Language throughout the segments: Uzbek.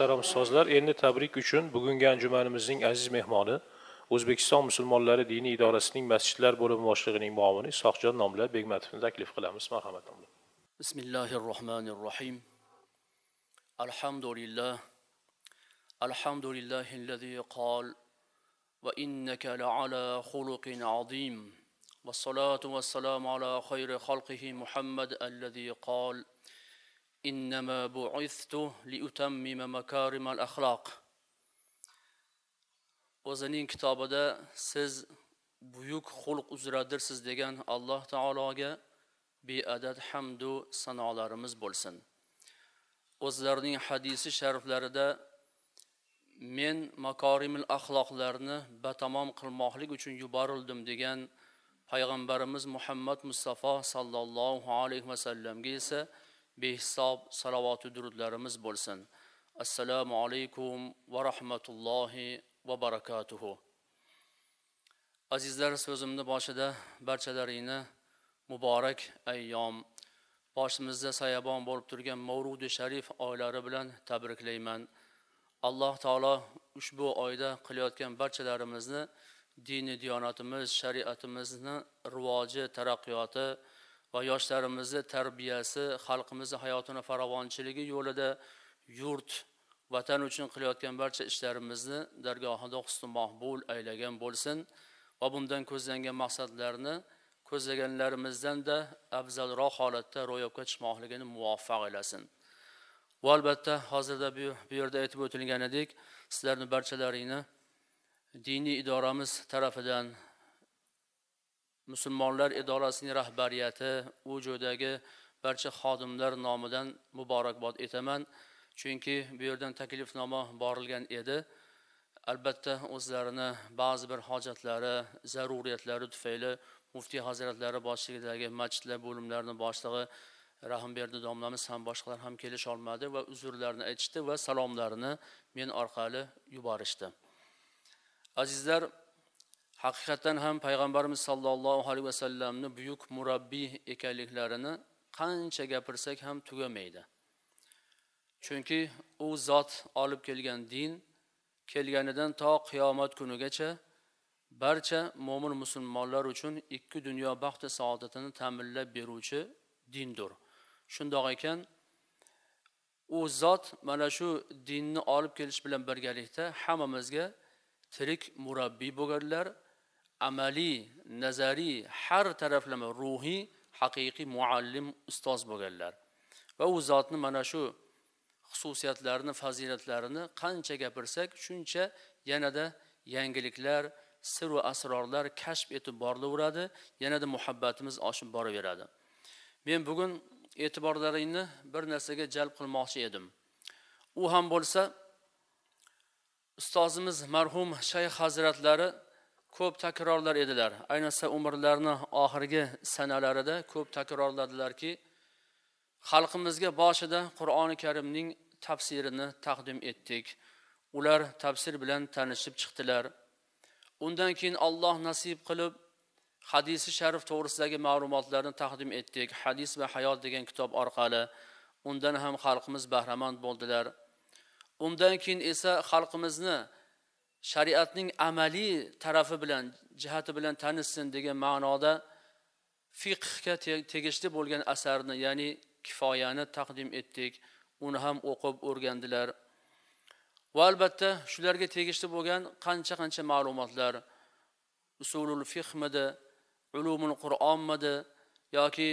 muhtaram ustozlar endi tabrik uchun bugungi anjumanimizning aziz mehmoni o'zbekiston musulmonlari diniy idorasining masjidlar bo'limi boshlig'ining muomini isoqjon nomli begmatovni taklif qilamiz marhamat bismillahir rohmanir rohim alhamdulillah alhamdulillahi allazi qol va وإنك لعلى خلق عظيم والصلاة والسلام ala خير xalqihi muhammad allazi qol إنما بعثت لأتمم مكارم الأخلاق o'zining kitobida siz buyuk xulq uzradirsiz degan alloh taologa beadad hamdu sanolarimiz bo'lsin o'zlarining hadisi shariflarida men makorimil axloqlarni batamom qilmoqlik uchun yuborildim degan payg'ambarimiz muhammad mustafa sallallohu alayhi vasallamga esa behisob salovatu durudlarimiz bo'lsin assalomu alaykum va rahmatullohi va barakatuhu azizlar so'zimni boshida barchalaringni muborak ayyom boshimizda soyabon bo'lib turgan mavrudi sharif oylari bilan tabriklayman alloh taolo ushbu oyda qilayotgan barchalarimizni dini diyonatimiz shariatimizni rivoji taraqqiyoti va yoshlarimizni tarbiyasi xalqimizni hayotini farovonchiligi yo'lida yurt vatan uchun qilayotgan barcha ishlarimizni dargohida husni maqbul aylagan bo'lsin va bundan ko'zlangan maqsadlarni ko'zlaganlarimizdan da afzalroq holatda ro'yobga chiqmoqligini muvaffaq qilsin. va albatta hozirda bu yerda aytib o'tilganidek sizlarni barchalaringni diniy idoramiz tarafidan musulmonlar idorasining rahbariyati u joydagi barcha xodimlar nomidan muborakbod etaman chunki bu yerdan taklifnoma borilgan edi albatta o'zlarini ba'zi bir hojatlari zaruriyatlari tufayli muftiy hazratlari boshchiligidagi masjidlar bo'limlarini boshlig'i rahimberdi domlamiz ham boshqalar ham kelisholmadi va uzrlarini aytishdi va salomlarini men orqali yuborishdi azizlar haqiqatdan ham payg'ambarimiz sollallohu alayhi vasallamni buyuk murabbiy ekanliklarini qancha gapirsak ham tugamaydi chunki u zot olib kelgan din kelganidan to qiyomat kunigacha barcha mo'min musulmonlar uchun ikki dunyo baxti saodatini ta'minlab beruvchi dindir shundoq ekan u zot mana shu dinni olib kelish bilan birgalikda hammamizga tirik murabbiy bo'lganlar amaliy nazariy har taraflama ruhiy haqiqiy muallim ustoz bo'lganlar va u zotni mana shu xususiyatlarini fazilatlarini qancha gapirsak shuncha yanada yangiliklar sir va asrorlar kashf etib borilaveradi yanada muhabbatimiz oshib boraveradi men bugun e'tiborlaringni bir narsaga jalb qilmoqchi edim u ham bo'lsa ustozimiz marhum shayx hazratlari ko'p takrorlar edilar ayniqsa umrlarini oxirgi sanalarida ko'p takrorladilarki xalqimizga boshida qur'oni karimning tafsirini taqdim etdik ular tafsir bilan tanishib chiqdilar undan keyin alloh nasib qilib hadisi sharif to'g'risidagi ma'lumotlarni taqdim etdik hadis va hayot degan kitob orqali undan ham xalqimiz bahramand bo'ldilar undan keyin esa xalqimizni shariatning amaliy tarafi bilan jihati bilan tanishsin degan ma'noda fiqhga tegishli bo'lgan asarni ya'ni kifoyani taqdim etdik uni ham o'qib o'rgandilar va albatta shularga tegishli bo'lgan qancha qancha ma'lumotlar usulul fiqmidi ulumul qur'onmidi yoki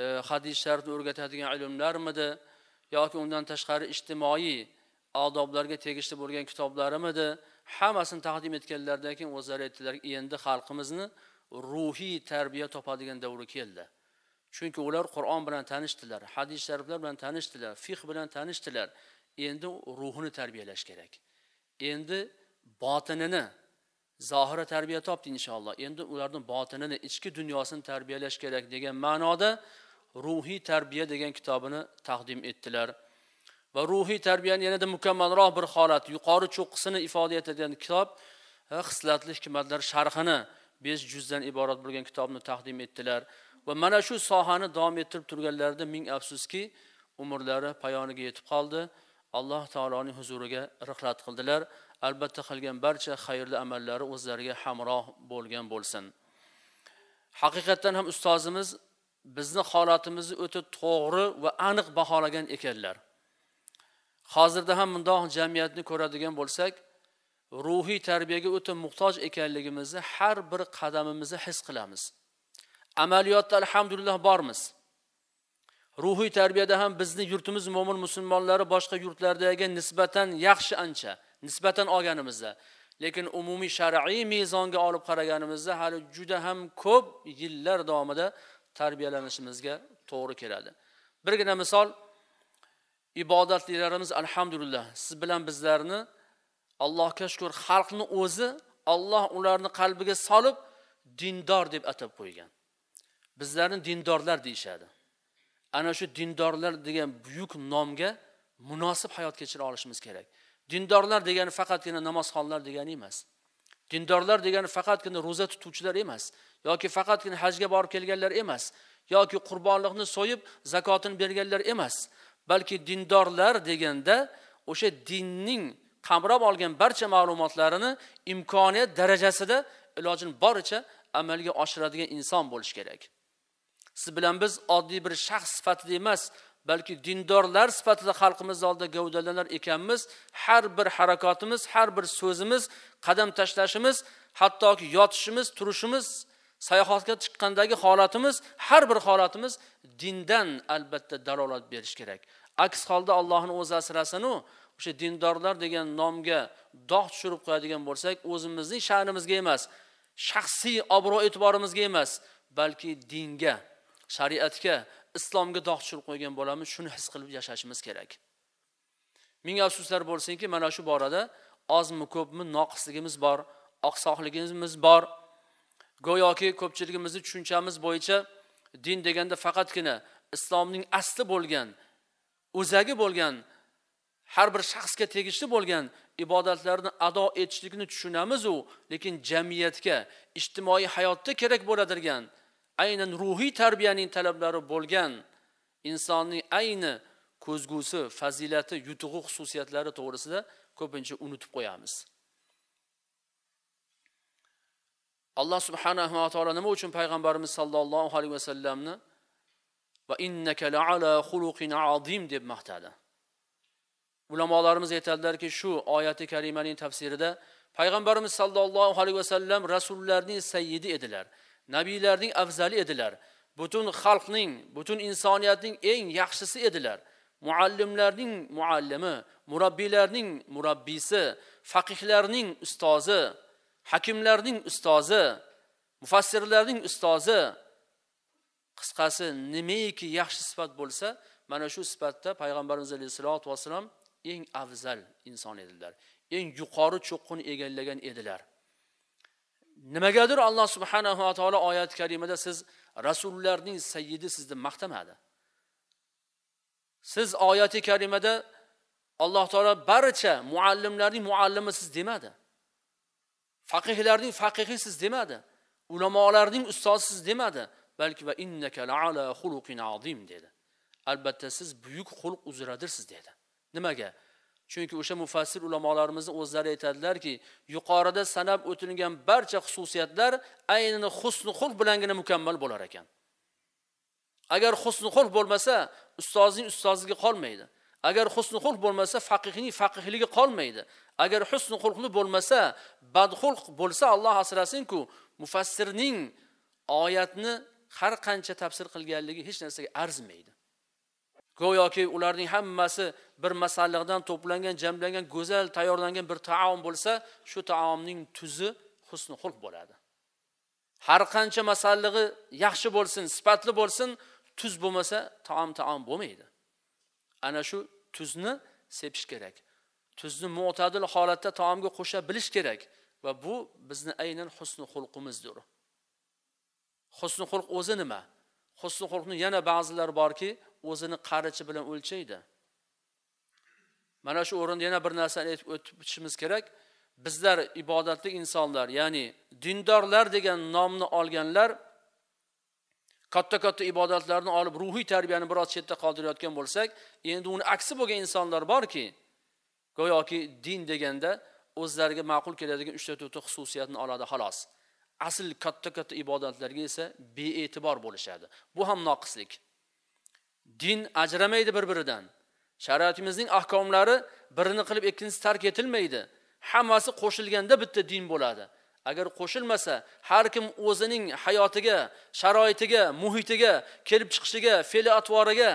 e, hadis sharni o'rgatadigan ilmlarmidi yoki undan tashqari ijtimoiy odoblarga tegishli bo'lgan kitoblarimidi hammasini taqdim etganlaridan keyin o'zlari aytdilarki endi xalqimizni ruhiy tarbiya topadigan davri keldi chunki ular qur'on bilan tanishdilar hadis shariflar bilan tanishdilar fih bilan tanishdilar endi ruhini tarbiyalash kerak endi botinini zohira tarbiya topdi inshaalloh endi ularni botinini ichki dunyosini tarbiyalash kerak degan ma'noda ruhiy tarbiya degan kitobini taqdim etdilar va ruhiy tarbiyani yanada mukammalroq bir holat yuqori cho'qqisini ifoda etadigan kitob hislatli hikmatlar sharhini besh juzdan iborat bo'lgan kitobni taqdim etdilar va mana shu sohani davom ettirib turganlarida ming afsuski umrlari payoniga yetib qoldi alloh taoloning huzuriga rihlat qildilar albatta qilgan barcha xayrli amallari o'zlariga hamroh bo'lgan bo'lsin haqiqatdan ham ustozimiz bizni holatimizni o'ta to'g'ri va aniq baholagan ekanlar hozirda ham bundoq jamiyatni ko'radigan bo'lsak ruhiy tarbiyaga o'ta muhtoj ekanligimizni har bir qadamimizda his qilamiz amaliyotda alhamdulillah bormiz ruhiy tarbiyada ham bizni yurtimiz mo'min musulmonlari boshqa yurtlardagiga nisbatan yaxshi ancha nisbatan olganimizda lekin umumiy shar'iy mezonga olib qaraganimizda hali juda ham ko'p yillar davomida tarbiyalanishimizga to'g'ri keladi birgina misol ibodatlilarimiz alhamdulillah siz bilan bizlarni allohga shukur xalqni o'zi olloh ularni qalbiga solib dindor deb atab qo'ygan bizlarni dindorlar deyishadi ana shu dindorlar degan buyuk nomga munosib hayot kechira olishimiz kerak dindorlar degani faqatgina namozxonlar degani emas dindorlar degani faqatgina ro'za tutuvchilar emas yoki faqatgina hajga borib kelganlar emas yoki qurbonliqni so'yib zakotini berganlar emas balki dindorlar deganda o'sha dinning qamrab olgan barcha ma'lumotlarini imkoniyat darajasida ilojini boricha amalga oshiradigan inson bo'lishi kerak siz bilan biz oddiy bir shaxs sifatida emas balki dindorlar sifatida xalqimiz oldida gavdalanar ekanmiz har bir harakatimiz har bir so'zimiz qadam tashlashimiz hattoki yotishimiz turishimiz sayohatga chiqqandagi holatimiz har bir holatimiz dindan albatta dalolat berishi kerak aks holda allohni o'zi asrasinu o'sha dindorlar degan nomga dog' tushirib qo'yadigan bo'lsak o'zimizning sha'nimizga emas shaxsiy obro' e'tiborimizga emas balki dinga shariatga islomga dog' tushirib qo'ygan bo'lamiz shuni his qilib yashashimiz kerak ming afsuslar bo'lsinki mana shu borada ozmi ko'pmi noqisligimiz bor oqsoqligimiz bor go'yoki ko'pchiligimizni tushunchamiz bo'yicha din deganda faqatgina islomning asli bo'lgan o'zagi bo'lgan har bir shaxsga tegishli bo'lgan ibodatlarni ado etishlikni tushunamizu lekin jamiyatga ijtimoiy hayotda kerak bo'ladigan aynan ruhiy tarbiyaning talablari bo'lgan insonning ayni ko'zgusi fazilati yutug'i xususiyatlari to'g'risida ko'pincha unutib qo'yamiz alloh subhanava taolo nima uchun payg'ambarimiz sollallohu alayhi vasallamni va innaka la ala xuluqin azim deb maqtadi ulamolarimiz aytadilarki shu oyati karimaning tafsirida payg'ambarimiz sollallohu alayhi vasallam rasullarning sayyidi edilar nabiylarning afzali edilar butun xalqning butun insoniyatning eng yaxshisi edilar muallimlarning muallimi murabbiylarning murabbiysi faqihlarning ustozi hakimlarning ustozi mufassirlarning ustozi qisqasi nimaiki yaxshi sifat bo'lsa mana shu sifatda payg'ambarimiz alayhissalotu vassalom eng afzal inson edilar eng yuqori cho'qqini egallagan edilar nimagadir alloh subhanava taolo oyati karimada siz rasullarning sayyidi sizni maqtamadi siz oyati karimada alloh taolo barcha muallimlarning muallimi siz demadi faqihlarning faqihisiz demadi ulamolarning ustozisiz demadi balki va innaka ala xuluqin azim dedi albatta siz buyuk xulq uzradirsiz dedi nimaga chunki o'sha mufassir ulamolarimizni o'zlari aytadilarki yuqorida sanab o'tilgan barcha xususiyatlar aynan husni xulq bilangina mukammal bo'lar ekan agar husni xulq bo'lmasa ustozning ustoziga qolmaydi agar husni xulq bo'lmasa faqihning faqihligi qolmaydi agar husni xulqli bo'lmasa badxulq bo'lsa alloh asrasinku mufassirning oyatni har qancha tafsir qilganligi hech narsaga arzimaydi go'yoki ularning hammasi bir masalliqdan to'plangan jamlangan go'zal tayyorlangan bir taom bo'lsa shu taomning tuzi husni xulq bo'ladi har qancha masallig'i yaxshi bo'lsin sifatli bo'lsin tuz bo'lmasa taom taom bo'lmaydi ana shu tuzni sepish kerak tuzni mo'tadil holatda taomga qo'sha bilish kerak va bu bizni aynan husni xulqimizdir husni xulq o'zi nima husni xulqni yana ba'zilar borki o'zini qarichi bilan o'lchaydi mana shu o'rinda yana bir narsani aytib o'tib o'tishimiz kerak bizlar ibodatli insonlar ya'ni dindorlar degan nomni olganlar katta katta ibodatlarni olib ruhiy tarbiyani biroz chetda qoldirayotgan bo'lsak endi uni aksi bo'lgan insonlar borki go'yoki din deganda o'zlariga ma'qul keladigan uchta to'rtta xususiyatni oladi xolos asl katta katta ibodatlarga esa bee'tibor bo'lishadi bu ham noqislik din ajramaydi bir biridan shariatimizning ahkomlari birini qilib ikkinchisi tark etilmaydi hammasi qo'shilganda bitta din bo'ladi agar qo'shilmasa har kim o'zining hayotiga sharoitiga muhitiga kelib chiqishiga fe'li atvoriga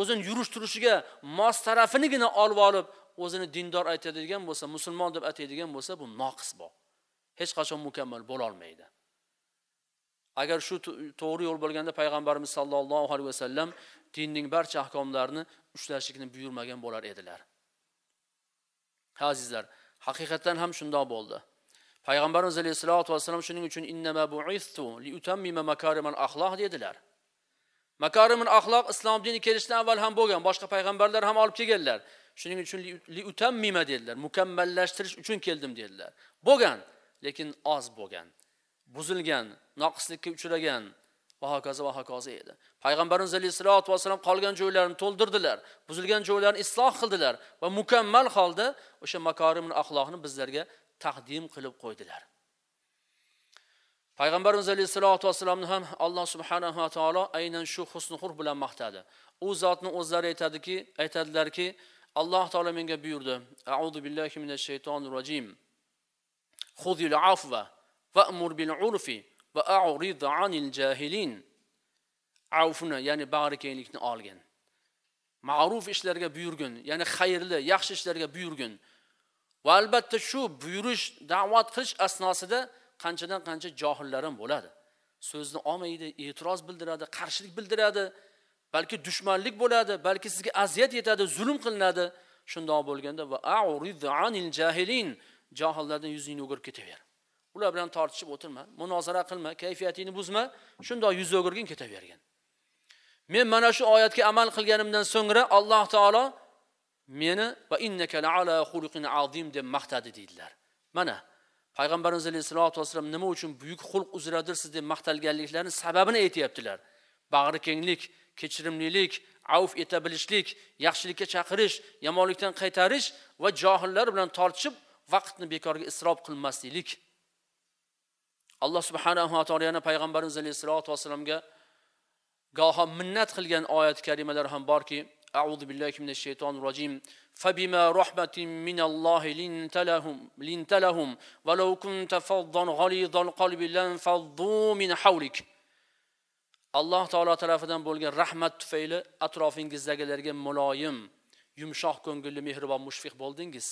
o'zini yurish turishiga mos tarafinigina olib olib o'zini dindor aytadigan bo'lsa musulmon deb ataydigan bo'lsa bu noqis bu hech qachon mukammal bo'lolmaydi agar shu to'g'ri yo'l bo'lganda payg'ambarimiz sollallohu alayhi vasallam dinning barcha ahkomlarini ushlashlikni buyurmagan bo'lar edilar ha azizlar haqiqatdan ham shundoq bo'ldi payg'ambarimiz alayhissalotu vassalom shuning uchun innama buistu liutammima makarimal axloq dedilar makarimul axloq islom dini kelishidan avval ham bo'lgan boshqa payg'ambarlar ham olib kelganlar shuning uchun liutammima dedilar mukammallashtirish uchun keldim dedilar bo'lgan lekin oz bo'lgan buzilgan noqislikka uchragan va hokazo va hokazo edi payg'ambarimiz alayhissalotu vassalom qolgan joylarini to'ldirdilar buzilgan joylarni isloh qildilar va mukammal holda o'sha makarimul axloqni bizlarga taqdim qilib qo'ydilar payg'ambarimiz alayhissalotu vassalomni ham alloh subhanava taolo aynan shu husnixur bilan maqtadi u zotni o'zlari aytadiki aytadilarki alloh taolo menga buyurdi audu billahi minash shaytonir rojim xudil afva vamur bil urfi va arid anil jahilin avfni ya'ni bag'ri kenglikni olgin ma'ruf ishlarga buyurgin ya'ni xayrli yaxshi ishlarga buyurgin va albatta shu buyurish da'vat qilish asnosida qanchadan qancha johillar ham bo'ladi so'zni olmaydi e'tiroz bildiradi qarshilik bildiradi balki dushmanlik bo'ladi balki sizga aziyat yetadi zulm qilinadi shundoq bo'lganda va anil jahilin johillardan yuzingni o'girib ketaver ular bilan tortishib o'tirma munozara qilma kayfiyatingni buzma shundoq yuz o'girgin ketavergin men mana shu oyatga amal qilganimdan so'ngra alloh taolo meni va innaka ala xuluqin azim deb maqtadi deydilar mana payg'ambarimiz alayhi vasallam nima uchun buyuk xulq uzradirsiz deb maqtalganliklarini sababini aytyaptilar bag'ri kenglik kechirimlilik avf eta bilishlik yaxshilikka chaqirish yomonlikdan qaytarish va johillar bilan tortishib vaqtni bekorga isrof qilmaslik alloh subhanava taolo yana payg'ambarimiz alayhi vasallamga goho minnat qilgan oyat karimalar ham borki أعوذ بالله من الشيطان الرجيم فبما رحمة من الله لنت لهم, لنت لهم ولو كنت فظا غليظ القلب لانفضوا من حولك alloh taolo tarafidan bo'lgan rahmat tufayli atrofingizdagilarga muloyim yumshoq ko'ngilli mehribon mushfiq bo'ldingiz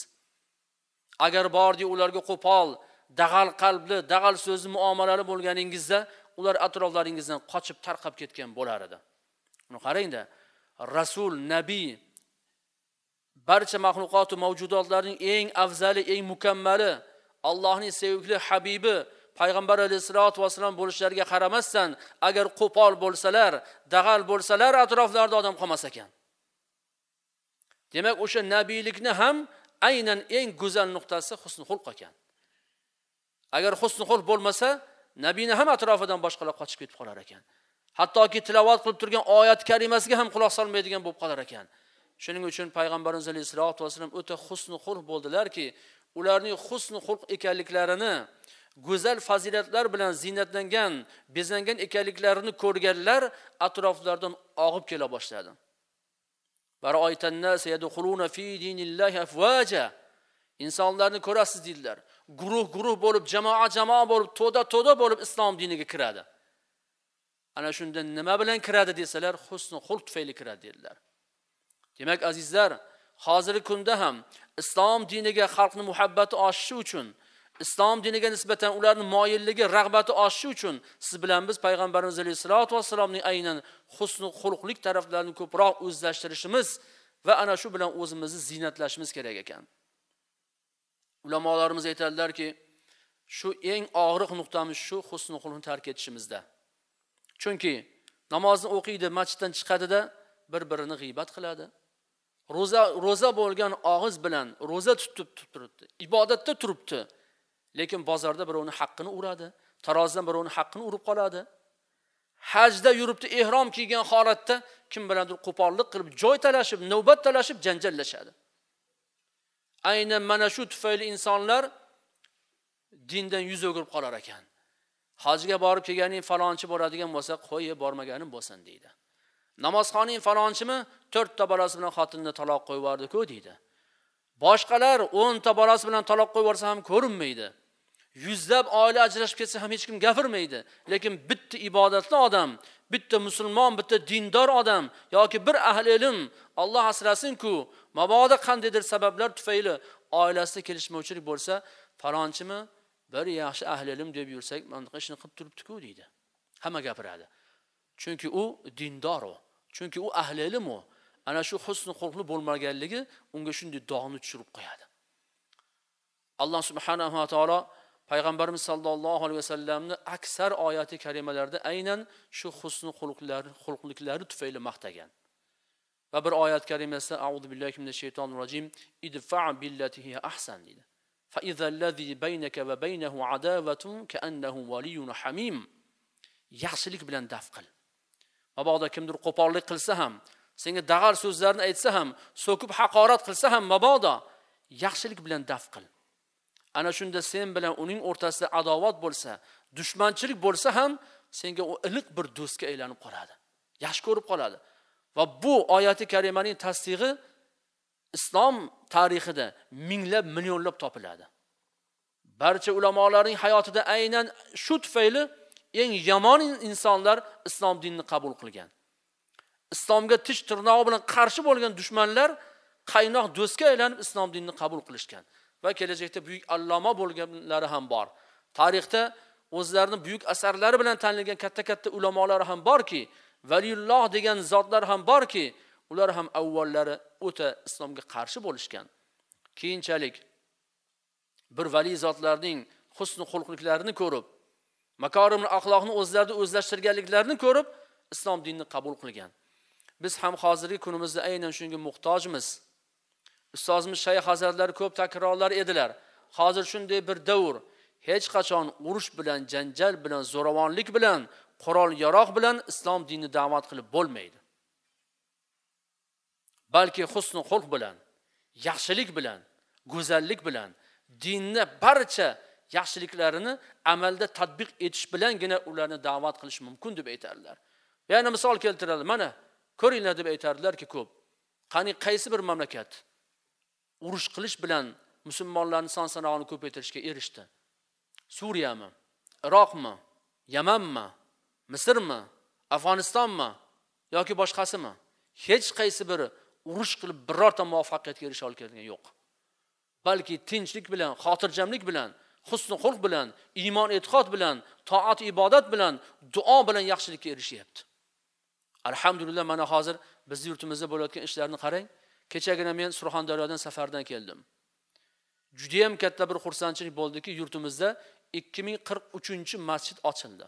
agar bordi ularga qo'pol dag'al qalbli dag'al so'zi muomalali bo'lganingizda ular atroflaringizdan qochib tarqab ketgan bo'lar edi Buni qarangda rasul nabiy barcha maxluqotu mavjudotlarning eng afzali eng mukammali allohning sevikli habibi payg'ambar alayhissalotu vassalom bo'lishlariga qaramasdan agar qo'pol bo'lsalar dag'al bo'lsalar atroflarida odam qolmas ekan demak o'sha nabiylikni ham aynan eng go'zal nuqtasi husni xulq ekan agar husni xulq bo'lmasa nabiyni ham atrofidan boshqalar qochib ketib qolar ekan hattoki tilovat qilib turgan oyat karimasiga ham quloq solmaydigan bo'lib qolar ekan shuning uchun payg'ambarimiz alayhissalotu vassalam o'ta husni xulq bo'ldilarki ularning husni xulq ekanliklarini go'zal fazilatlar bilan ziynatlangan bezangan ekanliklarini ko'rganlar atroflaridan og'ib kela boshladi insonlarni ko'rasiz deydilar guruh guruh bo'lib jamoa jamoa bo'lib to'da to'da bo'lib islom diniga kiradi ana shunda nima bilan kiradi desalar husni xulq tufayli kiradi dedilar demak azizlar hozirgi kunda ham islom diniga xalqni muhabbati oshishi uchun islom diniga nisbatan ularni moyilligi rag'bati oshishi uchun siz bilan biz payg'ambarimiz alayhisalotu vassalomning aynan husni xulqlik taraflarini ko'proq o'zlashtirishimiz va ana shu bilan o'zimizni ziynatlashimiz kerak ekan ulamolarimiz aytadilarki shu eng og'riq nuqtamiz shu husni xulqni tark etishimizda chunki namozni o'qiydi masjiddan chiqadida bir birini g'iybat qiladi ro'za ro'za bo'lgan og'iz bilan ro'za tutib turibdi ibodatda turibdi lekin bozorda birovni haqqini uradi tarozidan birovni haqqini urib qoladi hajda yuribdi ehrom kiygan holatda kim bilandir qo'pollik qilib joy talashib navbat talashib janjallashadi aynan mana shu tufayli insonlar dindan yuz o'girib qolar ekan hajga borib kelganing falonchi bo'ladigan bo'lsa qo'yi bormaganim bo'lsin deydi namozxoning falonchimi to'rtta bolasi bilan xotinni taloq qo'yib yubordiku deydi boshqalar o'nta bolasi bilan taloq qo'yib yuborsa ham ko'rinmaydi yuzlab oila ajrashib ketsa ham hech kim gapirmaydi lekin bitta ibodatli odam bitta musulmon bitta dindor odam yoki bir ahli ilm olloh asrasinku mabodo qandaydir sabablar tufayli oilasida kelishmovchilik bo'lsa falonchimi bir yaxshi ahli ilm deb yursak manaqa ishni qilib turibdiku deydi hamma gapiradi chunki u dindor u chunki u ahli ilm u ana shu husni xulqni bo'lmaganligi unga shunday dog'ni tushirib qo'yadi alloh subhanava taolo payg'ambarimiz sollallohu alayhi vasallamni aksar oyati karimalarda aynan shu husni xulqlar xulqliklari tufayli maqtagan va bir oyat karimasida audu billahi mina shaytonir rojim idfa billatihi ahsan deydi فإذا الذي بينك وبينه عداوة كأنه ولي حميم yaxshilik bilan daf qil mabodo kimdir qo'pollik qilsa ham senga dag'al so'zlarni aytsa ham so'kib haqorat qilsa ham mabodo yaxshilik bilan daf qil ana shunda sen bilan uning o'rtasida adovat bo'lsa dushmanchilik bo'lsa ham senga u iliq bir do'stga aylanib qoladi yaxshi ko'rib qoladi va bu oyati karimaning tasdig'i islom tarixida minglab millionlab topiladi barcha ulamolarning hayotida aynan shu tufayli eng yomon insonlar islom dinini qabul qilgan islomga tish tirnog'i bilan qarshi bo'lgan dushmanlar qaynoq do'stga aylanib islom dinini qabul qilishgan va kelajakda buyuk alloma bo'lganlari ham bor tarixda o'zlarini buyuk asarlari bilan tanilgan katta katta ulamolar ham borki valiyulloh degan zotlar ham borki ular ham avvallari o'ta islomga qarshi bo'lishgan keyinchalik bir vali zotlarning husni xulqliklarini ko'rib makorim axloqni o'zlarida o'zlashtirganliklarini ko'rib islom dinini qabul qilgan biz ham hozirgi kunimizda aynan shunga muhtojmiz ustozimiz shayx hazratlari ko'p takrorlar edilar hozir shunday bir davr hech qachon urush bilan janjal bilan zo'ravonlik bilan qurol yarog' bilan islom dinini da'vat qilib bo'lmaydi balki husn xulq bilan yaxshilik bilan go'zallik bilan dinni barcha yaxshiliklarini amalda tadbiq etish bilangina ularni da'vat qilish mumkin deb aytadilar yana misol keltiradi mana ko'ringlar deb aytadilarki ko'p qani qaysi bir mamlakat urush qilish bilan musulmonlarni son sanog'ini ko'paytirishga erishdi suriyami iroqmi yamanmi misrmi afg'onistonmi yoki boshqasimi hech qaysi biri urush qilib birorta muvaffaqiyatga erisha olgan yo'q balki tinchlik bilan xotirjamlik bilan husni xulq bilan iymon e'tiqod bilan toat ibodat bilan duo bilan yaxshilikka erishyapti alhamdulillah mana hozir bizni yurtimizda bo'layotgan ishlarni qarang kechagina men surxondaryodan safardan keldim judayam katta bir xursandchilik bo'ldiki yurtimizda ikki ming qirq uchinchi masjid ochildi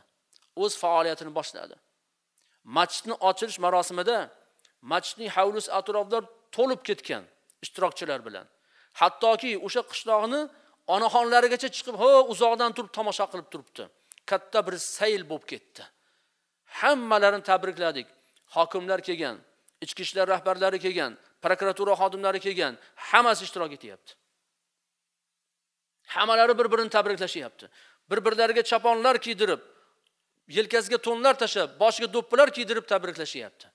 o'z faoliyatini boshladi masjidni ochilish marosimida masjidning hovlisi atroflar to'lib ketgan ishtirokchilar bilan hattoki o'sha qishloqni onaxonlarigacha chiqib ho uzoqdan turib tomosha qilib turibdi katta bir sayl bo'lib ketdi hammalarini tabrikladik hokimlar kelgan ichki ishlar rahbarlari kelgan prokuratura xodimlari kelgan hammasi ishtirok etyapti hammalari bir birini tabriklashyapti bir birlariga choponlar kiydirib yelkasiga to'nlar tashlab boshiga do'ppilar kiydirib tabriklashyapti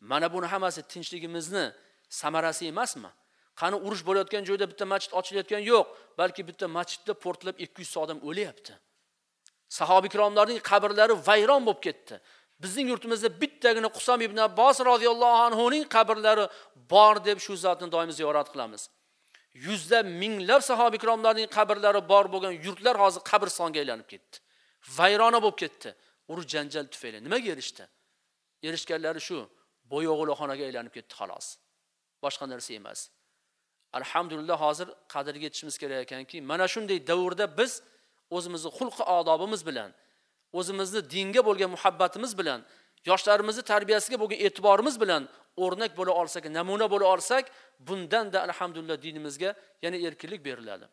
mana buni hammasi tinchligimizni samarasi emasmi qani urush bo'layotgan joyda bitta masjid ochilayotgan yo'q balki bitta masjidda portlab ikki yuzta odam o'lyapti sahoba ikromlarning qabrlari vayron bo'lib ketdi bizning yurtimizda bittagina husom ibn abbos roziyallohu anhuning qabrlari bor deb shu zotni doim ziyorat qilamiz yuzlab minglab sahoba ikromlarning qabrlari bor bo'lgan yurtlar hozir qabristonga aylanib ketdi vayrona bo'lib ketdi urush janjal tufayli nimaga erishdi erishganlari shu bo'yo'g'iloxonaga aylanib ketdi xolos boshqa narsa emas alhamdulillah hozir qadriga yetishimiz kerak ekanki mana shunday davrda biz o'zimizni xulqi odobimiz bilan o'zimizni dinga bo'lgan muhabbatimiz bilan yoshlarimizni tarbiyasiga bo'lgan e'tiborimiz bilan o'rnak bo'la olsak namuna bo'la olsak bundanda alhamdulillah dinimizga yana erkinlik beriladi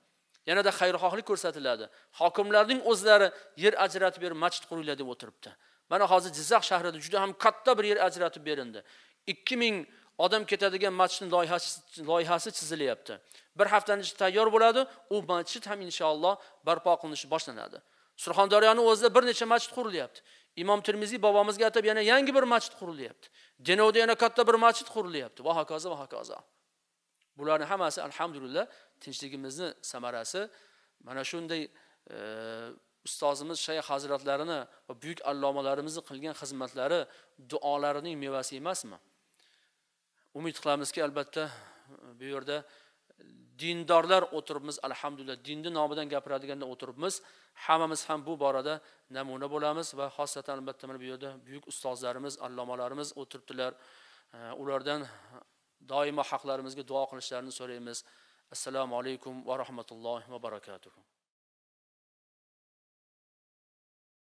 yanada xayrixohlik ko'rsatiladi hokimlarning o'zlari yer ajratib berib masjid quringlar deb o'tiribdi mana hozir jizzax shahrida juda ham katta bir yer ajratib berildi ikki ming odam ketadigan masjidni loyihasi chizilyapti bir haftani ichida tayyor bo'ladi u masjid ham inshaalloh barpo qilinishi boshlanadi surxondaryoni o'zida bir necha masjid qurilyapti imom termiziy bobomizga atab yana yangi bir masjid qurilyapti denovda yana katta bir masjid qurilyapti va hokazo va hokazo bularni hammasi alhamdulillah tinchligimizni samarasi mana shunday ustozimiz shayx hazratlarini va buyuk allomalarimizni qilgan xizmatlari duolarining mevasi emasmi umid qilamizki albatta bu yerda dindorlar o'tiribmiz alhamdulillah dinni nomidan gapiradiganda o'tiribmiz hammamiz ham bu borada namuna bo'lamiz va xosatan albatta mana bu yerda buyuk ustozlarimiz allomalarimiz o'tiribdilar ulardan doimo haqlarimizga duo qilishlarini so'raymiz assalomu alaykum va rahmatullohi va barakatuh